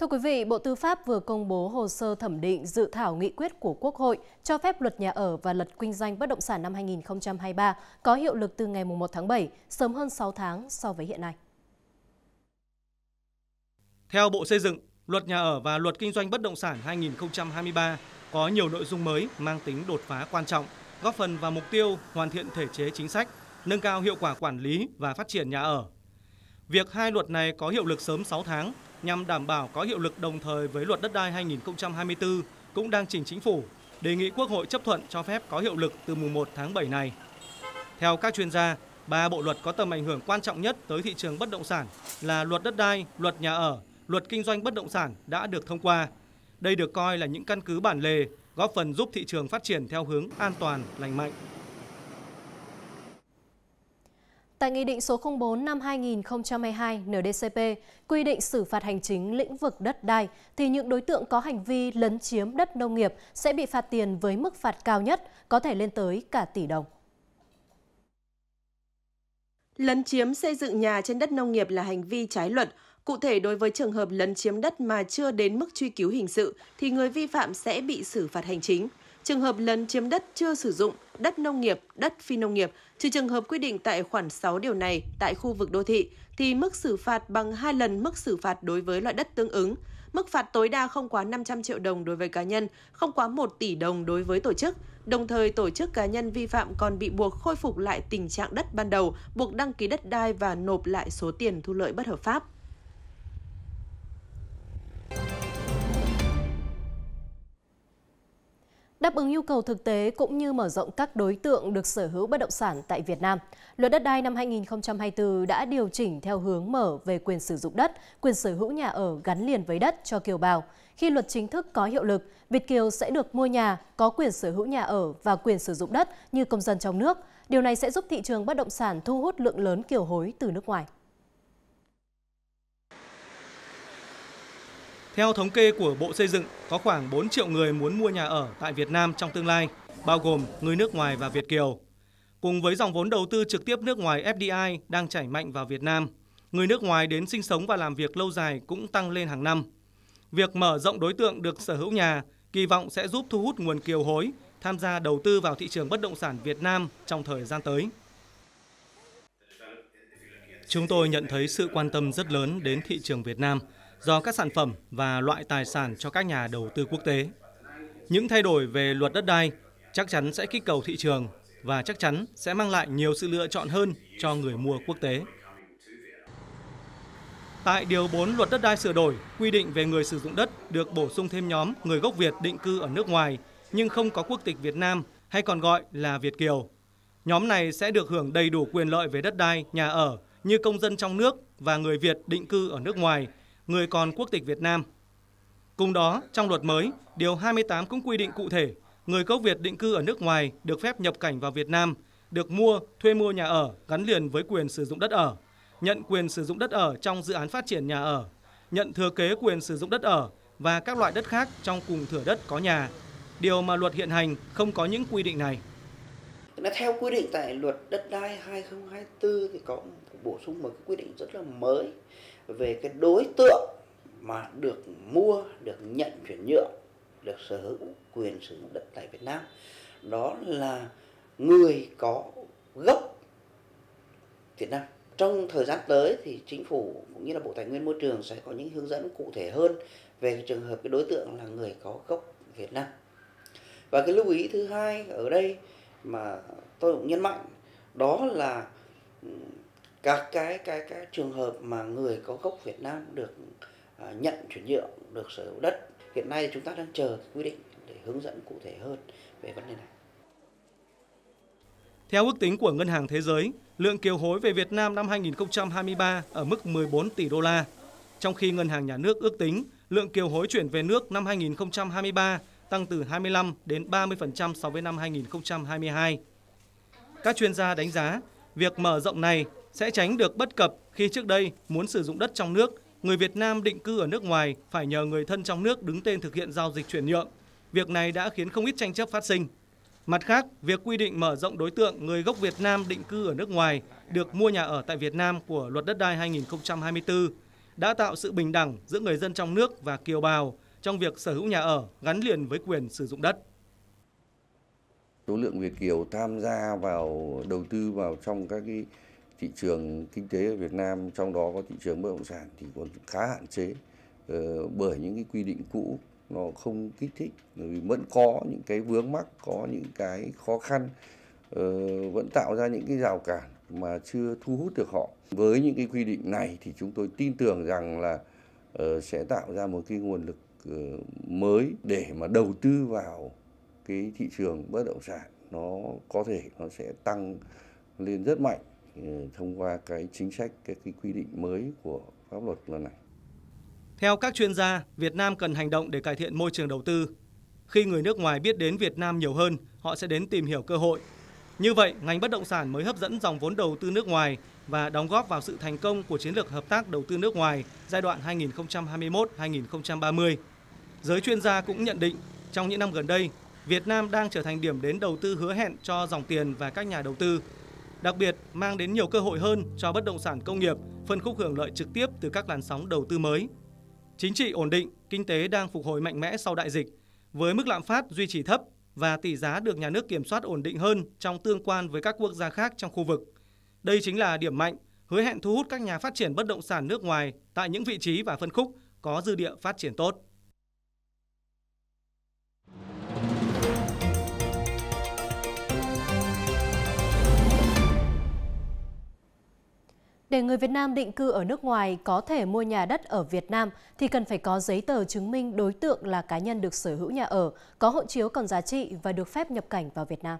Thưa quý vị, Bộ Tư pháp vừa công bố hồ sơ thẩm định dự thảo nghị quyết của Quốc hội cho phép luật nhà ở và luật kinh doanh bất động sản năm 2023 có hiệu lực từ ngày 1 tháng 7, sớm hơn 6 tháng so với hiện nay. Theo Bộ Xây dựng, luật nhà ở và luật kinh doanh bất động sản 2023 có nhiều nội dung mới mang tính đột phá quan trọng, góp phần vào mục tiêu hoàn thiện thể chế chính sách, nâng cao hiệu quả quản lý và phát triển nhà ở. Việc hai luật này có hiệu lực sớm 6 tháng – nhằm đảm bảo có hiệu lực đồng thời với luật đất đai 2024 cũng đang trình chính phủ đề nghị Quốc hội chấp thuận cho phép có hiệu lực từ mùng 1 tháng 7 này. Theo các chuyên gia, ba bộ luật có tầm ảnh hưởng quan trọng nhất tới thị trường bất động sản là luật đất đai, luật nhà ở, luật kinh doanh bất động sản đã được thông qua. Đây được coi là những căn cứ bản lề góp phần giúp thị trường phát triển theo hướng an toàn, lành mạnh. Tại Nghị định số 04 năm 2022 NDCP quy định xử phạt hành chính lĩnh vực đất đai thì những đối tượng có hành vi lấn chiếm đất nông nghiệp sẽ bị phạt tiền với mức phạt cao nhất có thể lên tới cả tỷ đồng. Lấn chiếm xây dựng nhà trên đất nông nghiệp là hành vi trái luật. Cụ thể đối với trường hợp lấn chiếm đất mà chưa đến mức truy cứu hình sự thì người vi phạm sẽ bị xử phạt hành chính. Trường hợp lấn chiếm đất chưa sử dụng, đất nông nghiệp, đất phi nông nghiệp, trừ trường hợp quy định tại khoản 6 điều này tại khu vực đô thị thì mức xử phạt bằng 2 lần mức xử phạt đối với loại đất tương ứng. Mức phạt tối đa không quá 500 triệu đồng đối với cá nhân, không quá 1 tỷ đồng đối với tổ chức. Đồng thời, tổ chức cá nhân vi phạm còn bị buộc khôi phục lại tình trạng đất ban đầu, buộc đăng ký đất đai và nộp lại số tiền thu lợi bất hợp pháp. đáp ứng nhu cầu thực tế cũng như mở rộng các đối tượng được sở hữu bất động sản tại Việt Nam. Luật đất đai năm 2024 đã điều chỉnh theo hướng mở về quyền sử dụng đất, quyền sở hữu nhà ở gắn liền với đất cho kiều bào. Khi luật chính thức có hiệu lực, Việt kiều sẽ được mua nhà, có quyền sở hữu nhà ở và quyền sử dụng đất như công dân trong nước. Điều này sẽ giúp thị trường bất động sản thu hút lượng lớn kiều hối từ nước ngoài. Theo thống kê của Bộ Xây dựng, có khoảng 4 triệu người muốn mua nhà ở tại Việt Nam trong tương lai, bao gồm người nước ngoài và Việt kiều. Cùng với dòng vốn đầu tư trực tiếp nước ngoài FDI đang chảy mạnh vào Việt Nam, người nước ngoài đến sinh sống và làm việc lâu dài cũng tăng lên hàng năm. Việc mở rộng đối tượng được sở hữu nhà kỳ vọng sẽ giúp thu hút nguồn kiều hối tham gia đầu tư vào thị trường bất động sản Việt Nam trong thời gian tới. Chúng tôi nhận thấy sự quan tâm rất lớn đến thị trường Việt Nam – do các sản phẩm và loại tài sản cho các nhà đầu tư quốc tế. Những thay đổi về luật đất đai chắc chắn sẽ kích cầu thị trường và chắc chắn sẽ mang lại nhiều sự lựa chọn hơn cho người mua quốc tế. Tại Điều 4 Luật Đất đai sửa đổi, quy định về người sử dụng đất được bổ sung thêm nhóm người gốc Việt định cư ở nước ngoài nhưng không có quốc tịch Việt Nam hay còn gọi là Việt Kiều. Nhóm này sẽ được hưởng đầy đủ quyền lợi về đất đai, nhà ở như công dân trong nước và người Việt định cư ở nước ngoài – người còn quốc tịch Việt Nam. Cùng đó, trong luật mới, Điều 28 cũng quy định cụ thể người gốc Việt định cư ở nước ngoài được phép nhập cảnh vào Việt Nam, được mua, thuê mua nhà ở gắn liền với quyền sử dụng đất ở, nhận quyền sử dụng đất ở trong dự án phát triển nhà ở, nhận thừa kế quyền sử dụng đất ở và các loại đất khác trong cùng thửa đất có nhà. Điều mà luật hiện hành không có những quy định này. Nó theo quy định tại luật đất đai 2024 thì có bổ sung một quy định rất là mới về cái đối tượng mà được mua, được nhận chuyển nhượng, được sở hữu quyền sử dụng đất tại Việt Nam. Đó là người có gốc Việt Nam. Trong thời gian tới thì chính phủ cũng như là Bộ Tài nguyên Môi trường sẽ có những hướng dẫn cụ thể hơn về cái trường hợp cái đối tượng là người có gốc Việt Nam. Và cái lưu ý thứ hai ở đây mà tôi cũng nhấn mạnh đó là ừ, các cái cái cái trường hợp mà người có gốc Việt Nam được à, nhận chuyển nhượng được sở hữu đất hiện nay chúng ta đang chờ quy định để hướng dẫn cụ thể hơn về vấn đề này. Theo ước tính của Ngân hàng Thế giới, lượng kiều hối về Việt Nam năm 2023 ở mức 14 tỷ đô la, trong khi Ngân hàng Nhà nước ước tính lượng kiều hối chuyển về nước năm 2023 tăng từ 25 đến 30% so với năm 2022. Các chuyên gia đánh giá, việc mở rộng này sẽ tránh được bất cập khi trước đây muốn sử dụng đất trong nước, người Việt Nam định cư ở nước ngoài phải nhờ người thân trong nước đứng tên thực hiện giao dịch chuyển nhượng. Việc này đã khiến không ít tranh chấp phát sinh. Mặt khác, việc quy định mở rộng đối tượng người gốc Việt Nam định cư ở nước ngoài được mua nhà ở tại Việt Nam của Luật Đất đai 2024 đã tạo sự bình đẳng giữa người dân trong nước và kiều bào trong việc sở hữu nhà ở gắn liền với quyền sử dụng đất. Số lượng Việt kiều tham gia vào đầu tư vào trong các cái thị trường kinh tế ở Việt Nam trong đó có thị trường bất động sản thì còn khá hạn chế ờ, bởi những cái quy định cũ nó không kích thích vì vẫn có những cái vướng mắc có những cái khó khăn ờ, vẫn tạo ra những cái rào cản mà chưa thu hút được họ với những cái quy định này thì chúng tôi tin tưởng rằng là ờ, sẽ tạo ra một cái nguồn lực mới để mà đầu tư vào cái thị trường bất động sản nó có thể nó sẽ tăng lên rất mạnh Ừ, thông qua cái chính sách cái, cái quy định mới của pháp luật lần này. Theo các chuyên gia, Việt Nam cần hành động để cải thiện môi trường đầu tư. Khi người nước ngoài biết đến Việt Nam nhiều hơn, họ sẽ đến tìm hiểu cơ hội. Như vậy, ngành bất động sản mới hấp dẫn dòng vốn đầu tư nước ngoài và đóng góp vào sự thành công của chiến lược hợp tác đầu tư nước ngoài giai đoạn 2021-2030. Giới chuyên gia cũng nhận định, trong những năm gần đây, Việt Nam đang trở thành điểm đến đầu tư hứa hẹn cho dòng tiền và các nhà đầu tư Đặc biệt, mang đến nhiều cơ hội hơn cho bất động sản công nghiệp, phân khúc hưởng lợi trực tiếp từ các làn sóng đầu tư mới. Chính trị ổn định, kinh tế đang phục hồi mạnh mẽ sau đại dịch, với mức lạm phát duy trì thấp và tỷ giá được nhà nước kiểm soát ổn định hơn trong tương quan với các quốc gia khác trong khu vực. Đây chính là điểm mạnh, hứa hẹn thu hút các nhà phát triển bất động sản nước ngoài tại những vị trí và phân khúc có dư địa phát triển tốt. Để người Việt Nam định cư ở nước ngoài có thể mua nhà đất ở Việt Nam thì cần phải có giấy tờ chứng minh đối tượng là cá nhân được sở hữu nhà ở, có hộ chiếu còn giá trị và được phép nhập cảnh vào Việt Nam.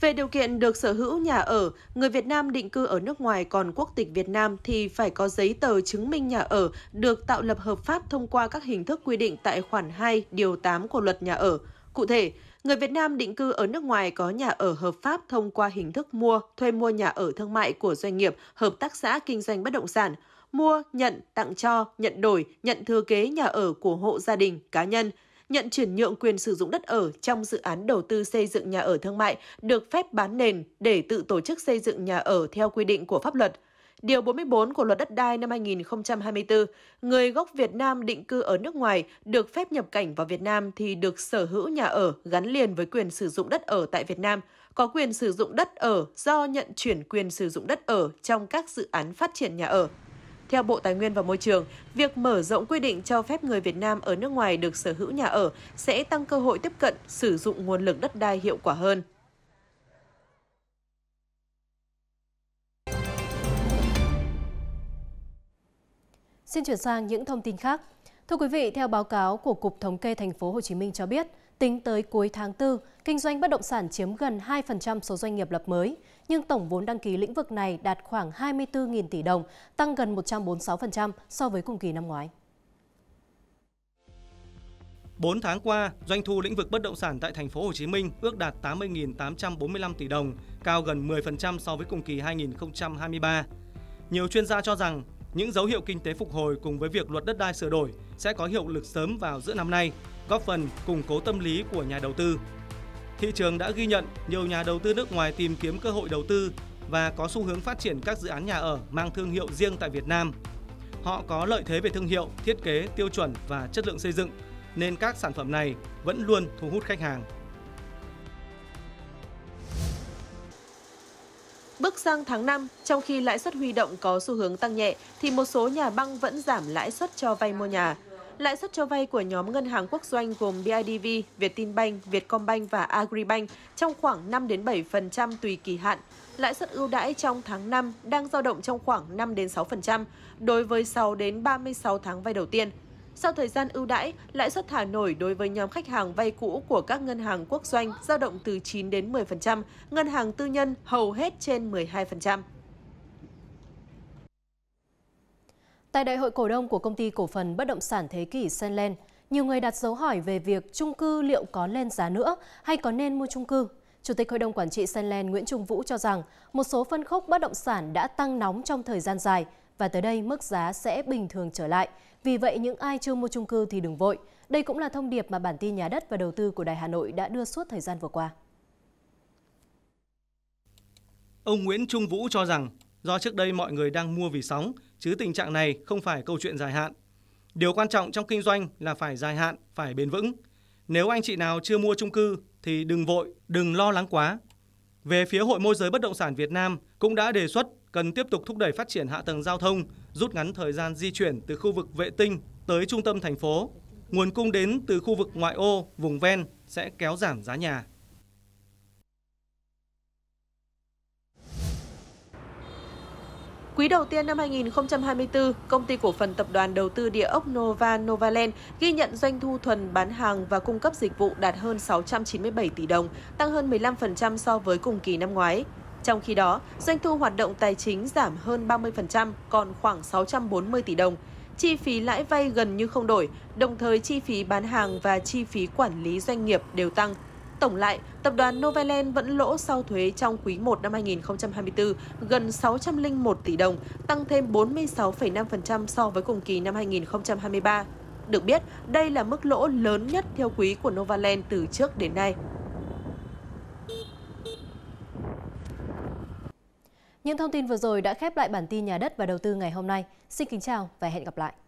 Về điều kiện được sở hữu nhà ở, người Việt Nam định cư ở nước ngoài còn quốc tịch Việt Nam thì phải có giấy tờ chứng minh nhà ở được tạo lập hợp pháp thông qua các hình thức quy định tại khoản 2 điều 8 của luật nhà ở. Cụ thể, Người Việt Nam định cư ở nước ngoài có nhà ở hợp pháp thông qua hình thức mua, thuê mua nhà ở thương mại của doanh nghiệp, hợp tác xã kinh doanh bất động sản, mua, nhận, tặng cho, nhận đổi, nhận thừa kế nhà ở của hộ gia đình, cá nhân, nhận chuyển nhượng quyền sử dụng đất ở trong dự án đầu tư xây dựng nhà ở thương mại được phép bán nền để tự tổ chức xây dựng nhà ở theo quy định của pháp luật, Điều 44 của luật đất đai năm 2024, người gốc Việt Nam định cư ở nước ngoài được phép nhập cảnh vào Việt Nam thì được sở hữu nhà ở gắn liền với quyền sử dụng đất ở tại Việt Nam, có quyền sử dụng đất ở do nhận chuyển quyền sử dụng đất ở trong các dự án phát triển nhà ở. Theo Bộ Tài nguyên và Môi trường, việc mở rộng quy định cho phép người Việt Nam ở nước ngoài được sở hữu nhà ở sẽ tăng cơ hội tiếp cận, sử dụng nguồn lực đất đai hiệu quả hơn. Xin chuyển sang những thông tin khác. Thưa quý vị, theo báo cáo của Cục Thống kê Thành phố Hồ Chí Minh cho biết, tính tới cuối tháng 4, kinh doanh bất động sản chiếm gần 2% số doanh nghiệp lập mới, nhưng tổng vốn đăng ký lĩnh vực này đạt khoảng 24.000 tỷ đồng, tăng gần 146% so với cùng kỳ năm ngoái. 4 tháng qua, doanh thu lĩnh vực bất động sản tại thành phố Hồ Chí Minh ước đạt 80.845 tỷ đồng, cao gần 10% so với cùng kỳ 2023. Nhiều chuyên gia cho rằng những dấu hiệu kinh tế phục hồi cùng với việc luật đất đai sửa đổi sẽ có hiệu lực sớm vào giữa năm nay, góp phần củng cố tâm lý của nhà đầu tư. Thị trường đã ghi nhận nhiều nhà đầu tư nước ngoài tìm kiếm cơ hội đầu tư và có xu hướng phát triển các dự án nhà ở mang thương hiệu riêng tại Việt Nam. Họ có lợi thế về thương hiệu, thiết kế, tiêu chuẩn và chất lượng xây dựng, nên các sản phẩm này vẫn luôn thu hút khách hàng. Bước sang tháng 5, trong khi lãi suất huy động có xu hướng tăng nhẹ, thì một số nhà băng vẫn giảm lãi suất cho vay mua nhà. Lãi suất cho vay của nhóm ngân hàng quốc doanh gồm BIDV, Vietinbank, Vietcombank và Agribank trong khoảng 5 đến 7% tùy kỳ hạn. Lãi suất ưu đãi trong tháng 5 đang dao động trong khoảng 5 đến 6% đối với 6 đến 36 tháng vay đầu tiên. Sau thời gian ưu đãi, lãi suất thả nổi đối với nhóm khách hàng vay cũ của các ngân hàng quốc doanh dao động từ 9 đến 10%, ngân hàng tư nhân hầu hết trên 12%. Tại đại hội cổ đông của công ty cổ phần bất động sản Thế kỷ Senland, nhiều người đặt dấu hỏi về việc chung cư liệu có lên giá nữa hay có nên mua chung cư. Chủ tịch Hội đồng Quản trị Senland Nguyễn Trung Vũ cho rằng một số phân khúc bất động sản đã tăng nóng trong thời gian dài, và tới đây mức giá sẽ bình thường trở lại. Vì vậy những ai chưa mua chung cư thì đừng vội. Đây cũng là thông điệp mà bản tin nhà đất và đầu tư của Đài Hà Nội đã đưa suốt thời gian vừa qua. Ông Nguyễn Trung Vũ cho rằng do trước đây mọi người đang mua vì sóng, chứ tình trạng này không phải câu chuyện dài hạn. Điều quan trọng trong kinh doanh là phải dài hạn, phải bền vững. Nếu anh chị nào chưa mua chung cư thì đừng vội, đừng lo lắng quá. Về phía Hội môi giới bất động sản Việt Nam cũng đã đề xuất cần tiếp tục thúc đẩy phát triển hạ tầng giao thông, rút ngắn thời gian di chuyển từ khu vực vệ tinh tới trung tâm thành phố. Nguồn cung đến từ khu vực ngoại ô, vùng ven sẽ kéo giảm giá nhà. Quý đầu tiên năm 2024, công ty cổ phần tập đoàn đầu tư địa ốc Nova Novaland ghi nhận doanh thu thuần bán hàng và cung cấp dịch vụ đạt hơn 697 tỷ đồng, tăng hơn 15% so với cùng kỳ năm ngoái. Trong khi đó, doanh thu hoạt động tài chính giảm hơn 30%, còn khoảng 640 tỷ đồng. Chi phí lãi vay gần như không đổi, đồng thời chi phí bán hàng và chi phí quản lý doanh nghiệp đều tăng. Tổng lại, tập đoàn Novaland vẫn lỗ sau thuế trong quý 1 năm 2024 gần 601 tỷ đồng, tăng thêm 46,5% so với cùng kỳ năm 2023. Được biết, đây là mức lỗ lớn nhất theo quý của Novaland từ trước đến nay. Những thông tin vừa rồi đã khép lại bản tin nhà đất và đầu tư ngày hôm nay. Xin kính chào và hẹn gặp lại.